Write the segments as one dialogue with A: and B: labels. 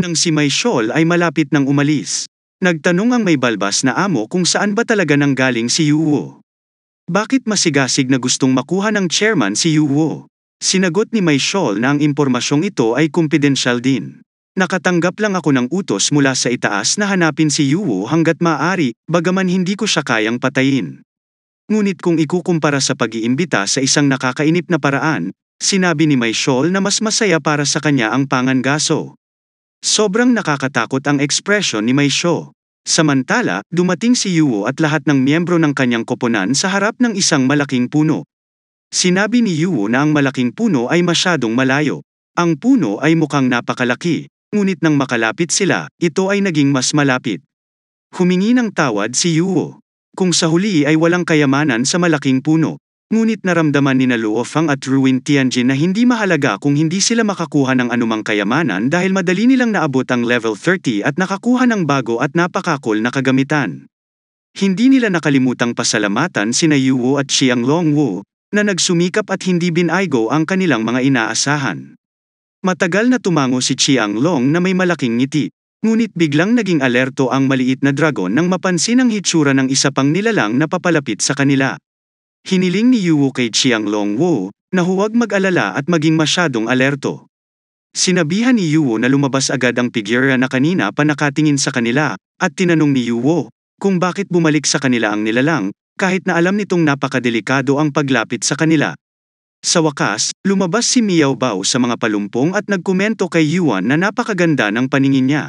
A: Nang si Maysol ay malapit nang umalis, nagtanong ang may balbas na amo kung saan ba talaga nanggaling si Yuwo. Bakit masigasig na gustong makuha ng chairman si Yuwo? Sinagot ni Maysol na ang impormasyong ito ay confidential din. Nakatanggap lang ako ng utos mula sa itaas na hanapin si Yuwo hanggat maaari, bagaman hindi ko siya kayang patayin. Ngunit kung ikukumpara sa pag-iimbita sa isang nakakainip na paraan, sinabi ni Maysol na mas masaya para sa kanya ang pangangaso. Sobrang nakakatakot ang ekspresyon ni Maisho. Samantala, dumating si Yuo at lahat ng miyembro ng kanyang koponan sa harap ng isang malaking puno. Sinabi ni Yuo na ang malaking puno ay masyadong malayo. Ang puno ay mukhang napakalaki, ngunit nang makalapit sila, ito ay naging mas malapit. Humingi ng tawad si Yuo. Kung sa huli ay walang kayamanan sa malaking puno, Ngunit naramdaman ni Naluofang at Ruin Tianjin na hindi mahalaga kung hindi sila makakuha ng anumang kayamanan dahil madali nilang naabot ang level 30 at nakakuha ng bago at napakakol na kagamitan. Hindi nila nakalimutang pasalamatan sina Yuwo at Xiang Longwo, na nagsumikap at hindi binaygo ang kanilang mga inaasahan. Matagal na tumango si Xiang Long na may malaking ngiti, ngunit biglang naging alerto ang maliit na dragon nang mapansin ang hitsura ng isa pang nilalang na papalapit sa kanila. Hiniling ni Yuwu kay Chiang Longwu na huwag mag-alala at maging masyadong alerto. Sinabihan ni Yuwo na lumabas agad ang figura na kanina pa nakatingin sa kanila, at tinanong ni Yuwo kung bakit bumalik sa kanila ang nilalang, kahit na alam nitong napakadelikado ang paglapit sa kanila. Sa wakas, lumabas si Miao Bao sa mga palumpong at nagkomento kay Yuan na napakaganda ng paningin niya.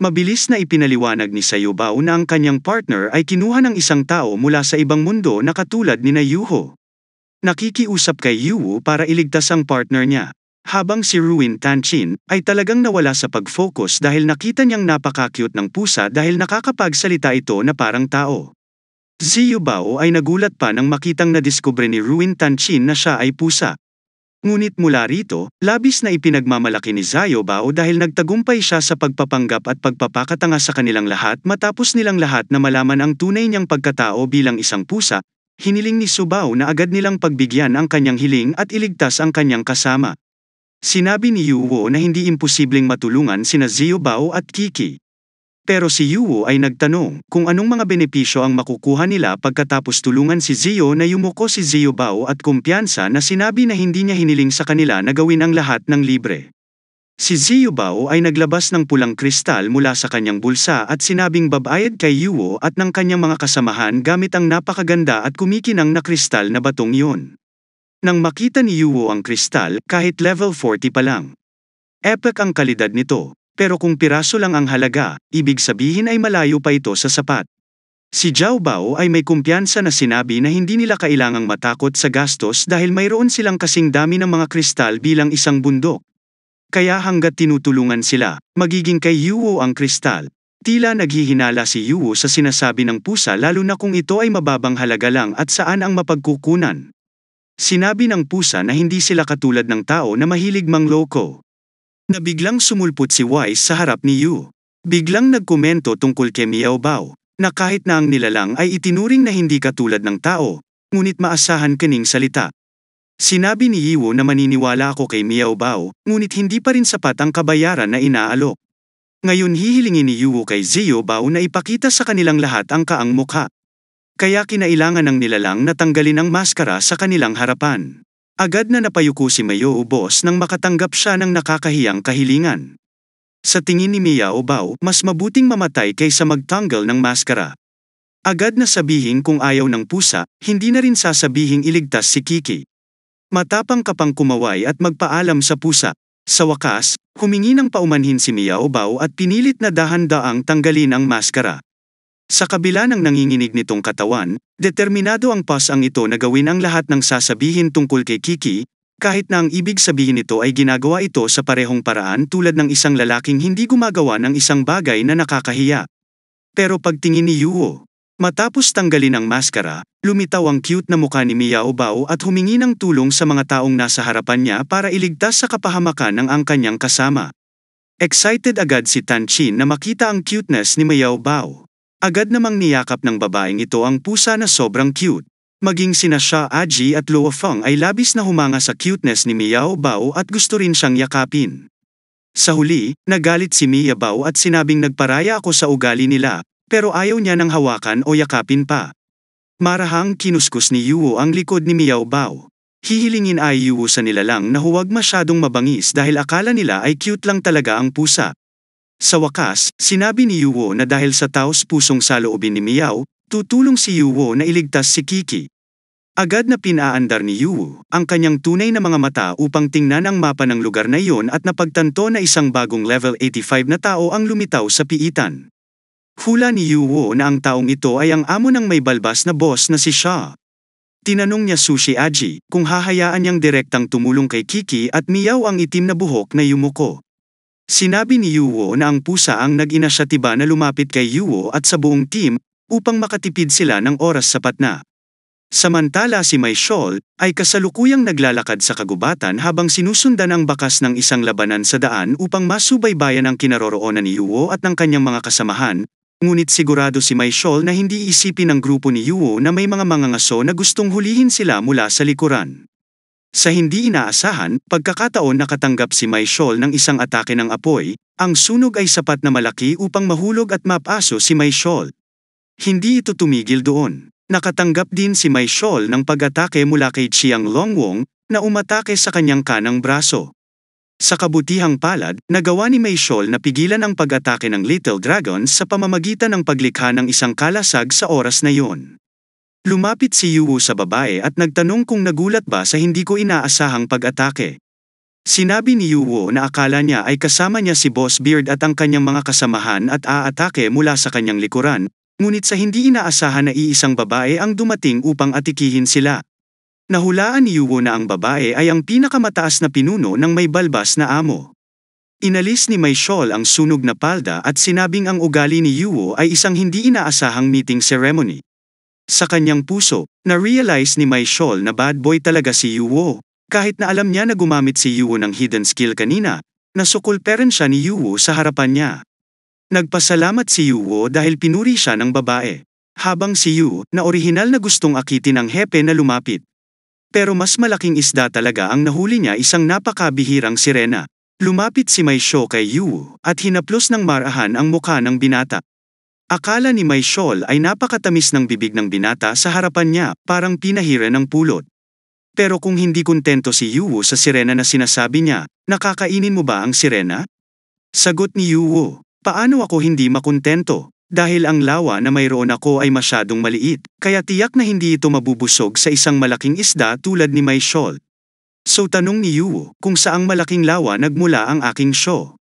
A: Mabilis na ipinaliwanag ni Sayubao na ang kanyang partner ay kinuha ng isang tao mula sa ibang mundo na katulad ni Yuho. Nakikiusap kay Yuwu para iligtas ang partner niya. Habang si Ruin Tanchin ay talagang nawala sa pag-focus dahil nakita niyang napaka-cute ng pusa dahil nakakapagsalita ito na parang tao. Si Ziyubao ay nagulat pa nang makitang nadiskubre ni Ruin Tanchin na siya ay pusa. Ngunit mula rito, labis na ipinagmamalaki ni Zayobao dahil nagtagumpay siya sa pagpapanggap at pagpapakatanga sa kanilang lahat matapos nilang lahat na malaman ang tunay niyang pagkatao bilang isang pusa, hiniling ni Subao na agad nilang pagbigyan ang kanyang hiling at iligtas ang kanyang kasama. Sinabi ni Yuwo na hindi imposibleng matulungan sina Ziyobao at Kiki. Pero si Yuwo ay nagtanong kung anong mga benepisyo ang makukuha nila pagkatapos tulungan si Zio na yumuko si Zio Bao at kumpiyansa na sinabi na hindi niya hiniling sa kanila na gawin ang lahat ng libre. Si Zio Bao ay naglabas ng pulang kristal mula sa kanyang bulsa at sinabing babayad kay Yuwo at ng kanyang mga kasamahan gamit ang napakaganda at kumikinang na kristal na batong iyon. Nang makita ni Yuwo ang kristal, kahit level 40 pa lang. Epic ang kalidad nito, pero kung piraso lang ang halaga, ibig sabihin ay malayo pa ito sa sapat. Si Zhao Bao ay may kumpiyansa na sinabi na hindi nila kailangang matakot sa gastos dahil mayroon silang kasing dami ng mga kristal bilang isang bundok. Kaya hanggat tinutulungan sila, magiging kay Yuwo ang kristal. Tila naghihinala si Yuwo sa sinasabi ng pusa lalo na kung ito ay mababang halaga lang at saan ang mapagkukunan. Sinabi ng pusa na hindi sila katulad ng tao na mahilig mangloko na biglang sumulpot si Wise sa harap ni Yu. Biglang nagkomento tungkol kay Miao Bao, na kahit na ang nilalang ay itinuring na hindi katulad ng tao, ngunit maasahan kaning salita. Sinabi ni Iwo na maniniwala ako kay Miao Bao, ngunit hindi pa rin sapat ang kabayaran na inaalok. Ngayon hihilingin ni Iwo kay Zio Bao na ipakita sa kanilang lahat ang kaang mukha. Kaya kinailangan ng nilalang na tanggalin ang maskara sa kanilang harapan. Agad na napayuko si Mayo boss nang makatanggap siya ng nakakahiyang kahilingan. Sa tingin ni Miao Bao, mas mabuting mamatay kaysa magtanggal ng maskara. Agad na sabihin kung ayaw ng pusa, hindi na rin sasabihing iligtas si Kiki. Matapang kapang kumaway at magpaalam sa pusa. Sa wakas, humingi ng paumanhin si Miao Bao at pinilit na dahan-daang tanggalin ang maskara. Sa kabila ng nanginginig nitong katawan, determinado ang pasang ito na gawin ang lahat ng sasabihin tungkol kay Kiki, kahit na ang ibig sabihin nito ay ginagawa ito sa parehong paraan tulad ng isang lalaking hindi gumagawa ng isang bagay na nakakahiya. Pero pagtingin ni Yuho, matapos tanggalin ang maskara, lumitaw ang cute na mukha ni Miyao Bao at humingi ng tulong sa mga taong nasa harapan niya para iligtas sa kapahamakan ng ang kanyang kasama. Excited agad si Tan Chin na makita ang cuteness ni Miyao Bao. Agad namang niyakap ng babaeng ito ang pusa na sobrang cute. Maging sina Sha Aji at Luo Feng ay labis na humanga sa cuteness ni Miao Bao at gusto rin siyang yakapin. Sa huli, nagalit si Miao Bao at sinabing nagparaya ako sa ugali nila, pero ayaw niya nang hawakan o yakapin pa. Marahang kinuskus ni Yuo ang likod ni Miao Bao. Hihilingin ay Yuo sa nila lang na huwag masyadong mabangis dahil akala nila ay cute lang talaga ang pusa. Sa wakas, sinabi ni Yuwo na dahil sa taos pusong saloobin ni Miao, tutulong si Yuwo na iligtas si Kiki. Agad na pinaandar ni Yuwo ang kanyang tunay na mga mata upang tingnan ang mapa ng lugar na iyon at napagtanto na isang bagong level 85 na tao ang lumitaw sa piitan. Hula ni Yuwo na ang taong ito ay ang amo ng may balbas na boss na si Sha. Tinanong niya Sushi Aji kung hahayaan niyang direktang tumulong kay Kiki at miyaw ang itim na buhok na yumuko. Sinabi ni Yuwo na ang pusa ang nag-inasyatiba na lumapit kay Yuwo at sa buong team upang makatipid sila ng oras sapat na. Samantala si Maishol ay kasalukuyang naglalakad sa kagubatan habang sinusundan ang bakas ng isang labanan sa daan upang masubaybayan ang kinaroroonan ni Yuwo at ng kanyang mga kasamahan, ngunit sigurado si Maishol na hindi isipin ng grupo ni Yuwo na may mga mangangaso na gustong hulihin sila mula sa likuran. Sa hindi inaasahan, pagkakataon nakatanggap si Maishol ng isang atake ng apoy, ang sunog ay sapat na malaki upang mahulog at mapaso si Maishol. Hindi ito tumigil doon. Nakatanggap din si Maishol ng pag-atake mula kay Chiang Longwong na umatake sa kanyang kanang braso. Sa kabutihang palad, nagawa ni Maishol na pigilan ang pag-atake ng Little Dragon sa pamamagitan ng paglikha ng isang kalasag sa oras na iyon. Lumapit si Yuwu sa babae at nagtanong kung nagulat ba sa hindi ko inaasahang pag-atake. Sinabi ni Yuwo na akala niya ay kasama niya si Boss Beard at ang kanyang mga kasamahan at aatake mula sa kanyang likuran, ngunit sa hindi inaasahan na iisang babae ang dumating upang atikihin sila. Nahulaan ni Yuwo na ang babae ay ang pinakamataas na pinuno ng may balbas na amo. Inalis ni Maishol ang sunog na palda at sinabing ang ugali ni Yuwo ay isang hindi inaasahang meeting ceremony sa kanyang puso, na-realize ni Maishol na bad boy talaga si Yuwo. Kahit na alam niya na gumamit si Yuwo ng hidden skill kanina, nasukul rin siya ni Yuwo sa harapan niya. Nagpasalamat si Yuwo dahil pinuri siya ng babae. Habang si Yu, na orihinal na gustong akitin ang hepe na lumapit. Pero mas malaking isda talaga ang nahuli niya isang napakabihirang sirena. Lumapit si Maisho kay Yu at hinaplos ng marahan ang mukha ng binata. Akala ni Maysol ay napakatamis ng bibig ng binata sa harapan niya, parang pinahira ng pulot. Pero kung hindi kontento si Yuwo sa sirena na sinasabi niya, nakakainin mo ba ang sirena? Sagot ni Yuwo, paano ako hindi makontento? Dahil ang lawa na mayroon ako ay masyadong maliit, kaya tiyak na hindi ito mabubusog sa isang malaking isda tulad ni Maysol. So tanong ni Yuwo kung saang malaking lawa nagmula ang aking show.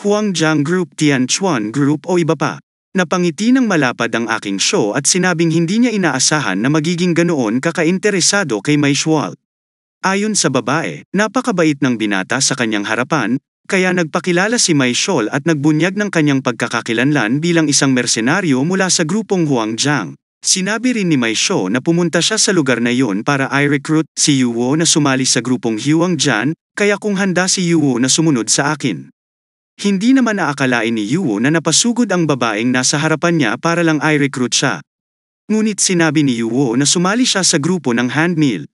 A: Huang Jiang Group Tianchuan Group o iba pa. Napangiti ng malapad ang aking show at sinabing hindi niya inaasahan na magiging ganoon kakainteresado kay May Schwal. Ayon sa babae, napakabait ng binata sa kanyang harapan, kaya nagpakilala si May Schol at nagbunyag ng kanyang pagkakakilanlan bilang isang mersenaryo mula sa grupong Huang Jiang. Sinabi rin ni Mai Shou na pumunta siya sa lugar na yon para i-recruit si Yuwo na sumali sa grupong Huang Jiang, kaya kung handa si Yuwo na sumunod sa akin. Hindi naman naakalain ni Yuwo na napasugod ang babaeng nasa harapan niya para lang ay recruit siya. Ngunit sinabi ni Yuwo na sumali siya sa grupo ng handmill.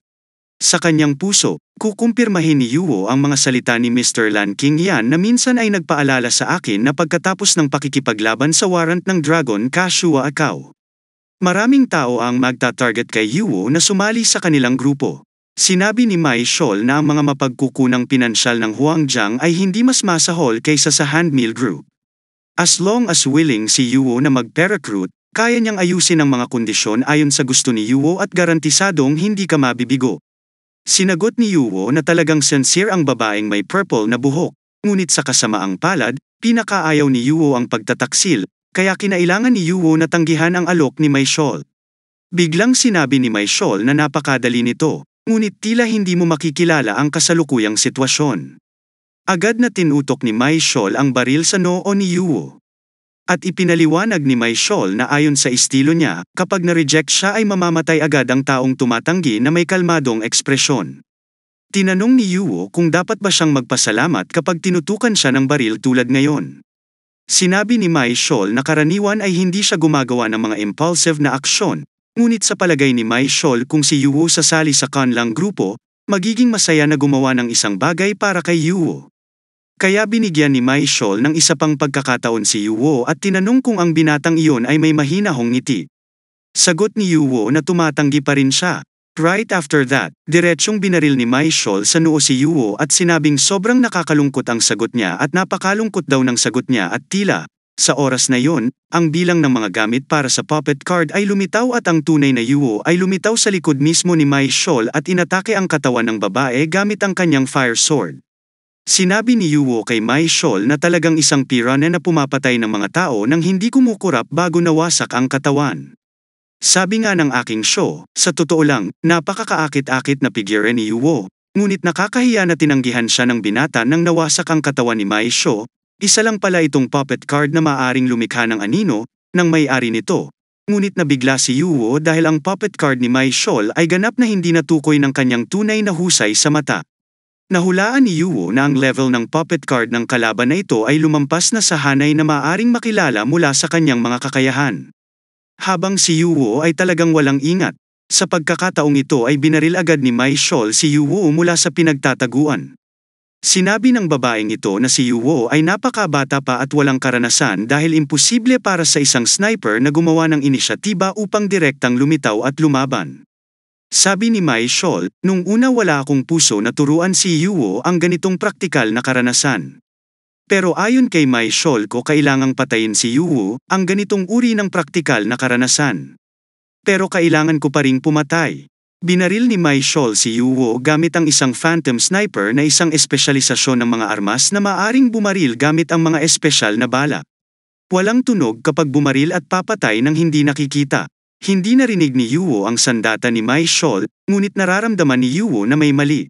A: Sa kanyang puso, kukumpirmahin ni Yuwo ang mga salita ni Mr. Lan King Yan na minsan ay nagpaalala sa akin na pagkatapos ng pakikipaglaban sa warrant ng Dragon Kashua Akao. Maraming tao ang magta-target kay Yuwo na sumali sa kanilang grupo. Sinabi ni Mai Scholl na ang mga mapagkukunang pinansyal ng Huangjiang ay hindi mas masahol kaysa sa Handmill Group. As long as willing si Yuo na mag-recruit, kaya niyang ayusin ang mga kondisyon ayon sa gusto ni Yuo at garantisadong hindi ka mabibigo. Sinagot ni Yuo na talagang sincere ang babaeng may purple na buhok, ngunit sa kasamaang palad, pinakaayaw ni Yuo ang pagtataksil, kaya kinailangan ni Yuo na tanggihan ang alok ni Mai Scholl. Biglang sinabi ni Mai Scholl na napakadali nito. Ngunit tila hindi mo makikilala ang kasalukuyang sitwasyon. Agad na tinutok ni Mai Shol ang baril sa noo ni Yuo. At ipinaliwanag ni Mai Shol na ayon sa estilo niya, kapag na-reject siya ay mamamatay agad ang taong tumatanggi na may kalmadong ekspresyon. Tinanong ni Yuo kung dapat ba siyang magpasalamat kapag tinutukan siya ng baril tulad ngayon. Sinabi ni Mai Shol na karaniwan ay hindi siya gumagawa ng mga impulsive na aksyon, Ngunit sa palagay ni Mai Scholl kung si Yuwo sasali sa kanlang grupo, magiging masaya na gumawa ng isang bagay para kay Yuwo. Kaya binigyan ni Mai Scholl ng isa pang pagkakataon si Yuwo at tinanong kung ang binatang iyon ay may mahinahong ngiti. Sagot ni Yuwo na tumatanggi pa rin siya. Right after that, diretsyong binaril ni Mai Scholl sa noo si Yuwo at sinabing sobrang nakakalungkot ang sagot niya at napakalungkot daw ng sagot niya at tila, sa oras na yon, ang bilang ng mga gamit para sa puppet card ay lumitaw at ang tunay na Yuo ay lumitaw sa likod mismo ni Mai Shol at inatake ang katawan ng babae gamit ang kanyang fire sword. Sinabi ni Yuo kay Mai Shol na talagang isang piranha na pumapatay ng mga tao nang hindi kumukurap bago nawasak ang katawan. Sabi nga ng aking show, sa totoo lang, napakakaakit-akit na figure ni Yuo, Ngunit nakakahiya na tinanggihan siya ng binata nang nawasak ang katawan ni Maisho, isa lang pala itong puppet card na maaring lumikha ng anino, ng may-ari nito. Ngunit nabigla si Yuwo dahil ang puppet card ni Mai Shol ay ganap na hindi natukoy ng kanyang tunay na husay sa mata. Nahulaan ni Yuwo na ang level ng puppet card ng kalaban na ito ay lumampas na sa hanay na maaring makilala mula sa kanyang mga kakayahan. Habang si Yuwo ay talagang walang ingat, sa pagkakataong ito ay binaril agad ni Mai Shol si Yuwo mula sa pinagtataguan. Sinabi ng babaeng ito na si Yuwo ay napakabata pa at walang karanasan dahil imposible para sa isang sniper na gumawa ng inisyatiba upang direktang lumitaw at lumaban. Sabi ni Mai Scholl, nung una wala akong puso na turuan si Yuwo ang ganitong praktikal na karanasan. Pero ayon kay Mai Scholl ko kailangang patayin si Yuwo, ang ganitong uri ng praktikal na karanasan. Pero kailangan ko pa ring pumatay. Binaril ni Mai Shol si Yuwo gamit ang isang phantom sniper na isang espesyalisasyon ng mga armas na maaring bumaril gamit ang mga espesyal na bala. Walang tunog kapag bumaril at papatay ng hindi nakikita. Hindi narinig ni Yuwo ang sandata ni Mai Shol, ngunit nararamdaman ni Yuwo na may mali.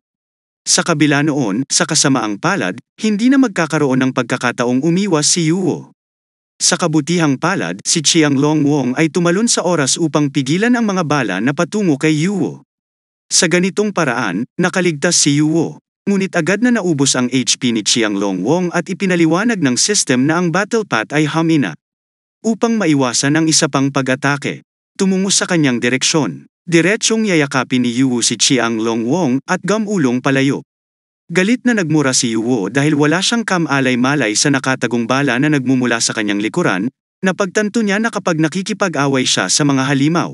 A: Sa kabila noon, sa kasamaang palad, hindi na magkakaroon ng pagkakataong umiwas si Yuwo. Sa kabutihang palad, si Chiang Long Wong ay tumalon sa oras upang pigilan ang mga bala na patungo kay Yuwo. Sa ganitong paraan, nakaligtas si Yuwo. Ngunit agad na naubos ang HP ni Chiang Long Wong at ipinaliwanag ng system na ang battle path ay hamina. Upang maiwasan ang isa pang pag-atake, tumungo sa kanyang direksyon. Diretsyong yayakapin ni Yuwo si Chiang Long Wong at gamulong palayo. Galit na nagmura si Uwo dahil wala siyang kamalay-malay sa nakatagong bala na nagmumula sa kanyang likuran, na pagtanto niya na kapag nakikipag-away siya sa mga halimaw.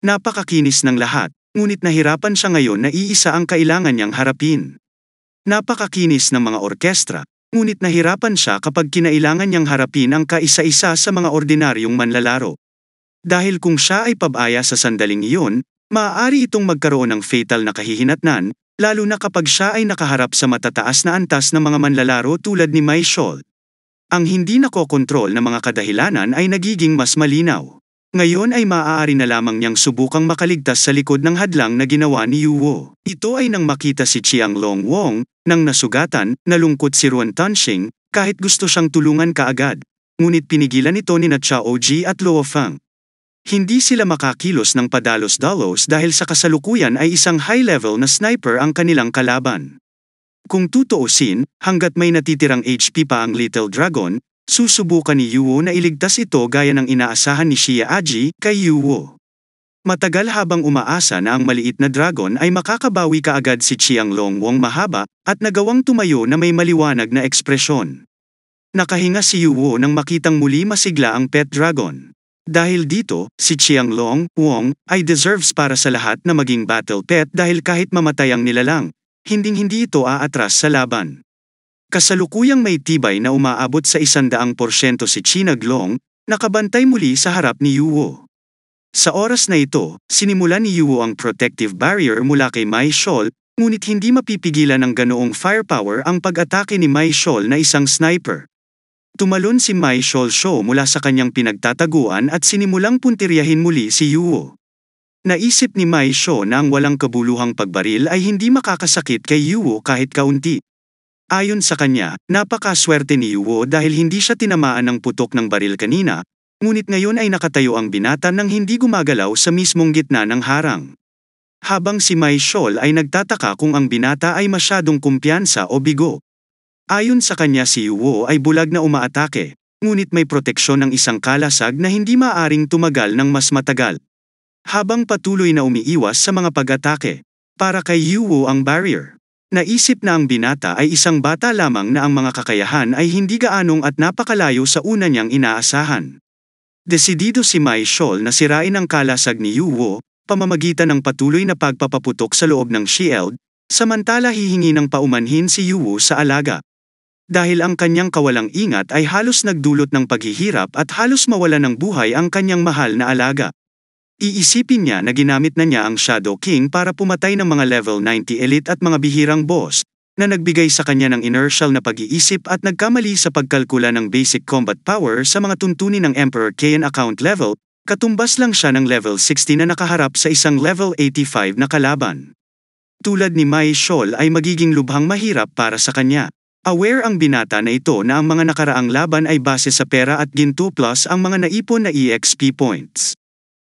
A: Napakakinis ng lahat, ngunit nahirapan siya ngayon na iisa ang kailangan niyang harapin. Napakakinis ng mga orkestra, ngunit nahirapan siya kapag kinailangan niyang harapin ang kaisa-isa sa mga ordinaryong manlalaro. Dahil kung siya ay pabaya sa sandaling iyon, maaari itong magkaroon ng fatal na kahihinatnan, lalo na kapag siya ay nakaharap sa matataas na antas ng mga manlalaro tulad ni May Scholl. Ang hindi nakokontrol na mga kadahilanan ay nagiging mas malinaw. Ngayon ay maaari na lamang niyang subukang makaligtas sa likod ng hadlang na ginawa ni Yu Wo. Ito ay nang makita si Chiang Long Wong, nang nasugatan, nalungkot si Ruan Tanshing, kahit gusto siyang tulungan kaagad. Ngunit pinigilan ito ni na Chao Ji at Luo Fang. Hindi sila makakilos ng padalos-dalos dahil sa kasalukuyan ay isang high-level na sniper ang kanilang kalaban. Kung tutuusin, hanggat may natitirang HP pa ang Little Dragon, susubukan ni Yuwo na iligtas ito gaya ng inaasahan ni Shia Aji kay Yuwo. Matagal habang umaasa na ang maliit na dragon ay makakabawi kaagad si Chiang Longwong mahaba at nagawang tumayo na may maliwanag na ekspresyon. Nakahinga si Yuwo nang makitang muli masigla ang pet dragon. Dahil dito, si Qianglong, Wong, ay deserves para sa lahat na maging battle pet dahil kahit mamatay ang nilalang, hinding-hindi ito aatras sa laban. Kasalukuyang may tibay na umaabot sa isandaang porsyento si Chinaglong, nakabantay muli sa harap ni Yuwo. Sa oras na ito, sinimula ni Yuwo ang protective barrier mula kay Mai Shol, ngunit hindi mapipigilan ng ganoong firepower ang pag-atake ni Mai Shol na isang sniper. Tumalon si Mai Sholsho mula sa kanyang pinagtataguan at sinimulang puntiryahin muli si Yuo. Naisip ni Mai Sho na ang walang kabuluhang pagbaril ay hindi makakasakit kay Yuo kahit kaunti. Ayon sa kanya, napakaswerte ni Yuo dahil hindi siya tinamaan ng putok ng baril kanina, ngunit ngayon ay nakatayo ang binata nang hindi gumagalaw sa mismong gitna ng harang. Habang si Mai Shol ay nagtataka kung ang binata ay masyadong kumpiyansa o bigo. Ayon sa kanya si Iwo ay bulag na umaatake, ngunit may proteksyon ng isang kalasag na hindi maaring tumagal ng mas matagal. Habang patuloy na umiiwas sa mga pag-atake, para kay Iwo ang barrier. Naisip na ang binata ay isang bata lamang na ang mga kakayahan ay hindi gaanong at napakalayo sa una niyang inaasahan. Desidido si Mai Shol na sirain ang kalasag ni Yuwo, pamamagitan ng patuloy na pagpapaputok sa loob ng shield, samantala hihingi ng paumanhin si Yuwo sa alaga dahil ang kanyang kawalang ingat ay halos nagdulot ng paghihirap at halos mawala ng buhay ang kanyang mahal na alaga. Iisipin niya na ginamit na niya ang Shadow King para pumatay ng mga level 90 elite at mga bihirang boss, na nagbigay sa kanya ng inertial na pag-iisip at nagkamali sa pagkalkula ng basic combat power sa mga tuntunin ng Emperor Kayan account level, katumbas lang siya ng level 60 na nakaharap sa isang level 85 na kalaban. Tulad ni Mai Shol ay magiging lubhang mahirap para sa kanya. Aware ang binata na ito na ang mga nakaraang laban ay base sa pera at ginto plus ang mga naipon na EXP points.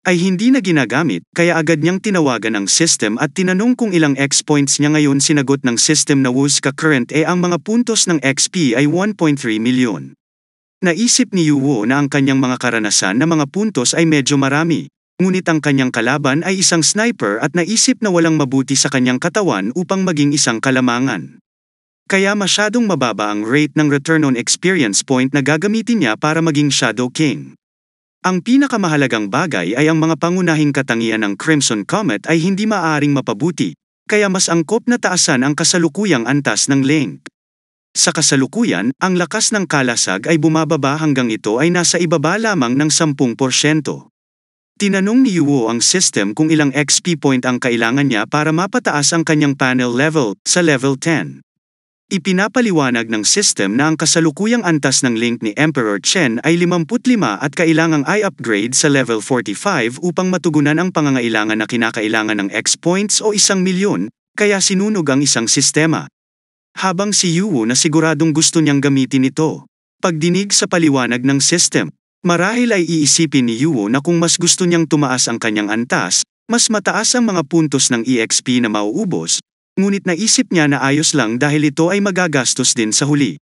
A: Ay hindi na ginagamit, kaya agad niyang tinawagan ang system at tinanong kung ilang X points niya ngayon sinagot ng system na Wu's ka-current e eh ang mga puntos ng XP ay 1.3 milyon. Naisip ni Yuwo na ang kanyang mga karanasan na mga puntos ay medyo marami, ngunit ang kanyang kalaban ay isang sniper at naisip na walang mabuti sa kanyang katawan upang maging isang kalamangan. Kaya masyadong mababa ang rate ng return on experience point na gagamitin niya para maging Shadow King. Ang pinakamahalagang bagay ay ang mga pangunahing katangian ng Crimson Comet ay hindi maaring mapabuti, kaya mas angkop na taasan ang kasalukuyang antas ng link. Sa kasalukuyan, ang lakas ng kalasag ay bumababa hanggang ito ay nasa ibaba lamang ng 10%. Tinanong ni Yuo ang system kung ilang XP point ang kailangan niya para mapataas ang kanyang panel level sa level 10. Ipinapaliwanag ng system na ang kasalukuyang antas ng link ni Emperor Chen ay 55 at kailangang i-upgrade sa level 45 upang matugunan ang pangangailangan na kinakailangan ng X points o isang milyon, kaya sinunog ang isang sistema. Habang si Yuwo na siguradong gusto niyang gamitin ito. Pagdinig sa paliwanag ng system, marahil ay iisipin ni Yuwo na kung mas gusto niyang tumaas ang kanyang antas, mas mataas ang mga puntos ng EXP na mauubos, ngunit naisip niya na ayos lang dahil ito ay magagastos din sa huli.